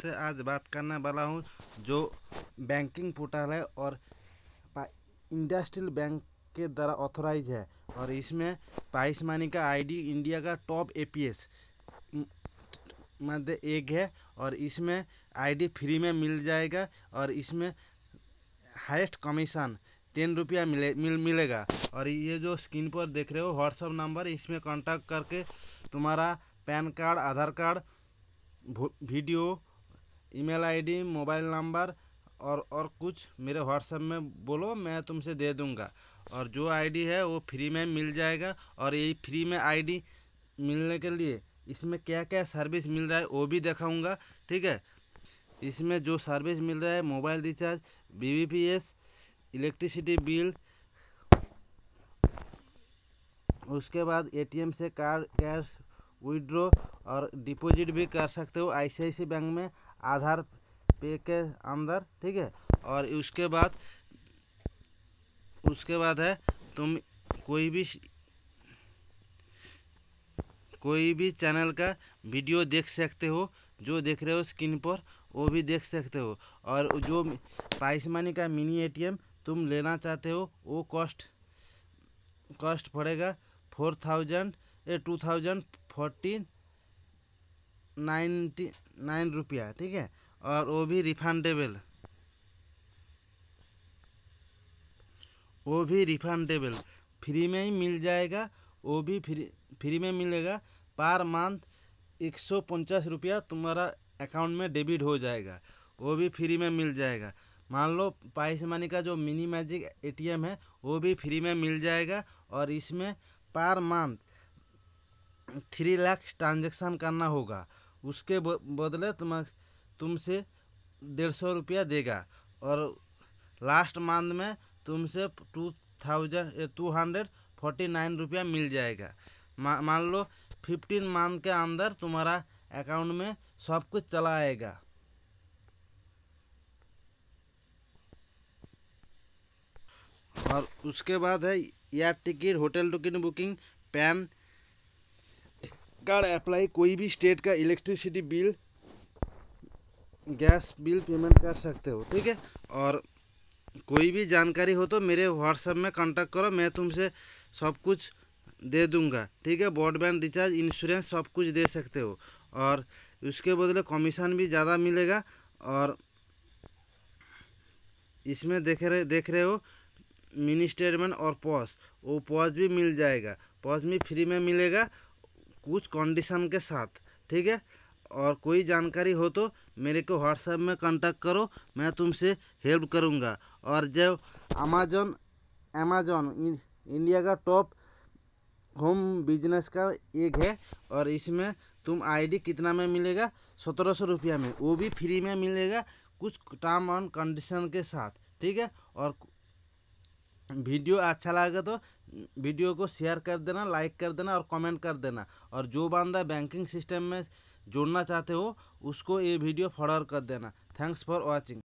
से आज बात करने वाला हूँ जो बैंकिंग पोर्टल है और इंडस्ट्रियल बैंक के द्वारा ऑथोराइज है और इसमें पाइस मानी का आईडी इंडिया का टॉप एपीएस मध्य एक है और इसमें आईडी फ्री में मिल जाएगा और इसमें हाईएस्ट कमीशन टेन रुपया मिले मिल मिलेगा और ये जो स्क्रीन पर देख रहे हो व्हाट्सअप नंबर इसमें कांटेक्ट करके तुम्हारा PAN card Aadhaar card video email ID mobile number और और कुछ मेरे व्हाट्सएप में बोलो मैं तुमसे दे दूँगा और जो आईडी है वो फ्री में मिल जाएगा और यही फ्री में आईडी मिलने के लिए इसमें क्या क्या सर्विस मिल रहा है वो भी दिखाऊंगा ठीक है इसमें जो सर्विस मिल रहा है मोबाइल रिचार्ज बी इलेक्ट्रिसिटी बिल उसके बाद एटीएम से कार्ड कैश विड्रो और डिपॉजिट भी कर सकते हो आई बैंक में आधार पे के अंदर ठीक है और उसके बाद उसके बाद है तुम कोई भी कोई भी चैनल का वीडियो देख सकते हो जो देख रहे हो स्क्रीन पर वो भी देख सकते हो और जो पाइस मनी का मिनी एटीएम तुम लेना चाहते हो वो कॉस्ट कॉस्ट पड़ेगा फोर थाउजेंड ए two thousand forty ninety nine रुपया ठीक है और वो भी रिफंडेबल वो भी रिफंडेबल फ्री में ही मिल जाएगा वो भी फ्री फ्री में मिलेगा पर मंथ एक सौ पचास रुपया तुम्हारा अकाउंट में डेबिट हो जाएगा वो भी फ्री में मिल जाएगा मान लो पाइस मनी का जो मिनी मैजिक एटीएम है वो भी फ्री में मिल जाएगा और इसमें per month three lakh transaction करना होगा उसके बदले तुम तुमसे डेढ़ सौ रुपया देगा और लास्ट मंथ में तुमसे two thousand two hundred forty nine रुपया मिल जाएगा मान लो फिफ्टीन मंथ के अंदर तुम्हारा अकाउंट में सब कुछ चला आएगा और उसके बाद है air ticket hotel ticket booking PAN card apply कोई भी स्टेट का electricity bill gas bill payment कर सकते हो ठीक है और कोई भी जानकारी हो तो मेरे व्हाट्सएप में कांटेक्ट करो मैं तुमसे सब कुछ दे दूंगा ठीक है ब्रॉडबैंड रिचार्ज इंश्योरेंस सब कुछ दे सकते हो और उसके बदले कमीशन भी ज़्यादा मिलेगा और इसमें देख रहे देख रहे हो मिनी स्टेटमेंट और पॉज वो पॉज भी मिल जाएगा पॉज भी फ्री में मिलेगा कुछ कंडीशन के साथ ठीक है और कोई जानकारी हो तो मेरे को व्हाट्सएप में कांटेक्ट करो मैं तुमसे हेल्प करूँगा और जब अमेजोन अमेजोन इंडिया का टॉप होम बिजनेस का एक है और इसमें तुम आईडी कितना में मिलेगा सत्रह सौ रुपया में वो भी फ्री में मिलेगा कुछ टर्म एंड कंडीशन के साथ ठीक है और वीडियो अच्छा लगे तो वीडियो को शेयर कर देना लाइक कर देना और कमेंट कर देना और जो बंदा बैंकिंग सिस्टम में जुड़ना चाहते हो उसको ये वीडियो फॉरवर्ड कर देना थैंक्स फॉर वॉचिंग